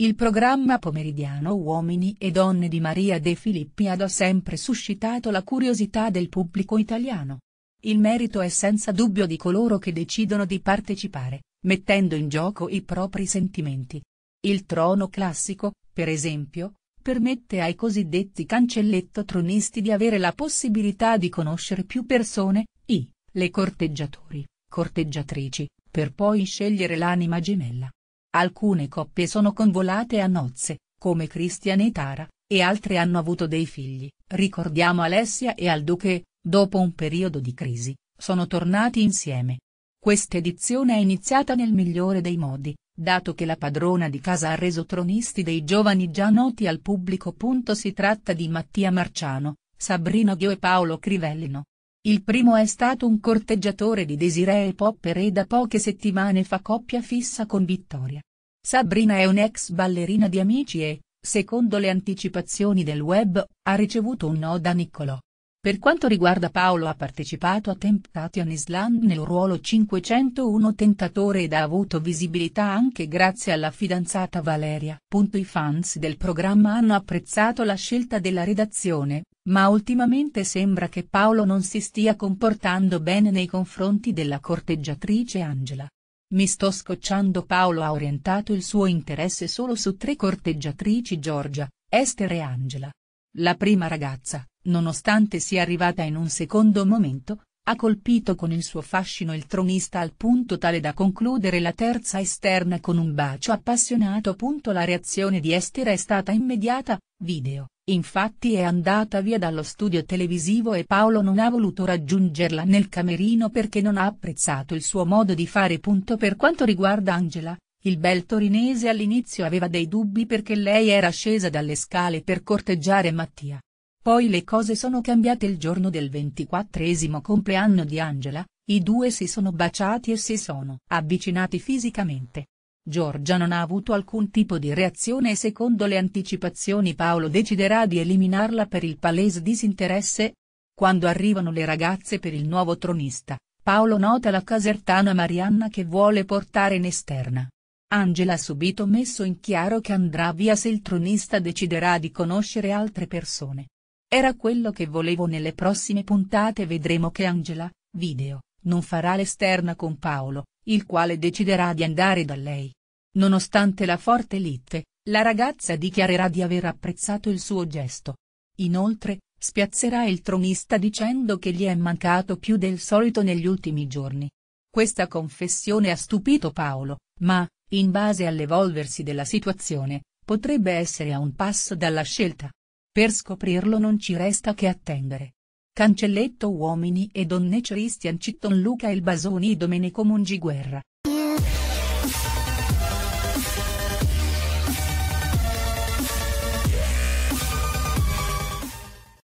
Il programma pomeridiano Uomini e donne di Maria De Filippi ha da sempre suscitato la curiosità del pubblico italiano. Il merito è senza dubbio di coloro che decidono di partecipare, mettendo in gioco i propri sentimenti. Il trono classico, per esempio, permette ai cosiddetti cancelletto tronisti di avere la possibilità di conoscere più persone, i, le corteggiatori, corteggiatrici, per poi scegliere l'anima gemella. Alcune coppie sono convolate a nozze, come Christian e Tara, e altre hanno avuto dei figli, ricordiamo Alessia e Aldo che, dopo un periodo di crisi, sono tornati insieme. Questa edizione è iniziata nel migliore dei modi, dato che la padrona di casa ha reso tronisti dei giovani già noti al pubblico. Si tratta di Mattia Marciano, Sabrina Ghio e Paolo Crivellino, il primo è stato un corteggiatore di Desiree Popper e da poche settimane fa coppia fissa con Vittoria. Sabrina è un'ex ballerina di Amici e, secondo le anticipazioni del web, ha ricevuto un no da Niccolò. Per quanto riguarda Paolo ha partecipato a Temptation Island nel ruolo 501 tentatore ed ha avuto visibilità anche grazie alla fidanzata Valeria. I fans del programma hanno apprezzato la scelta della redazione, ma ultimamente sembra che Paolo non si stia comportando bene nei confronti della corteggiatrice Angela. Mi sto scocciando Paolo ha orientato il suo interesse solo su tre corteggiatrici Giorgia, Esther e Angela. La prima ragazza, nonostante sia arrivata in un secondo momento, ha colpito con il suo fascino il tronista al punto tale da concludere la terza esterna con un bacio appassionato. La reazione di Esther è stata immediata, video, Infatti è andata via dallo studio televisivo e Paolo non ha voluto raggiungerla nel camerino perché non ha apprezzato il suo modo di fare. Per quanto riguarda Angela, il bel torinese all'inizio aveva dei dubbi perché lei era scesa dalle scale per corteggiare Mattia. Poi le cose sono cambiate il giorno del ventiquattresimo compleanno di Angela, i due si sono baciati e si sono avvicinati fisicamente. Giorgia non ha avuto alcun tipo di reazione e secondo le anticipazioni Paolo deciderà di eliminarla per il palese disinteresse? Quando arrivano le ragazze per il nuovo tronista, Paolo nota la casertana Marianna che vuole portare in esterna. Angela ha subito messo in chiaro che andrà via se il tronista deciderà di conoscere altre persone. Era quello che volevo nelle prossime puntate vedremo che Angela, video, non farà l'esterna con Paolo, il quale deciderà di andare da lei. Nonostante la forte lite, la ragazza dichiarerà di aver apprezzato il suo gesto. Inoltre, spiazzerà il tronista dicendo che gli è mancato più del solito negli ultimi giorni. Questa confessione ha stupito Paolo, ma, in base all'evolversi della situazione, potrebbe essere a un passo dalla scelta. Per scoprirlo non ci resta che attendere. Cancelletto Uomini e Donne Christian Citton Luca Il Basoni Domenico Mongiguerra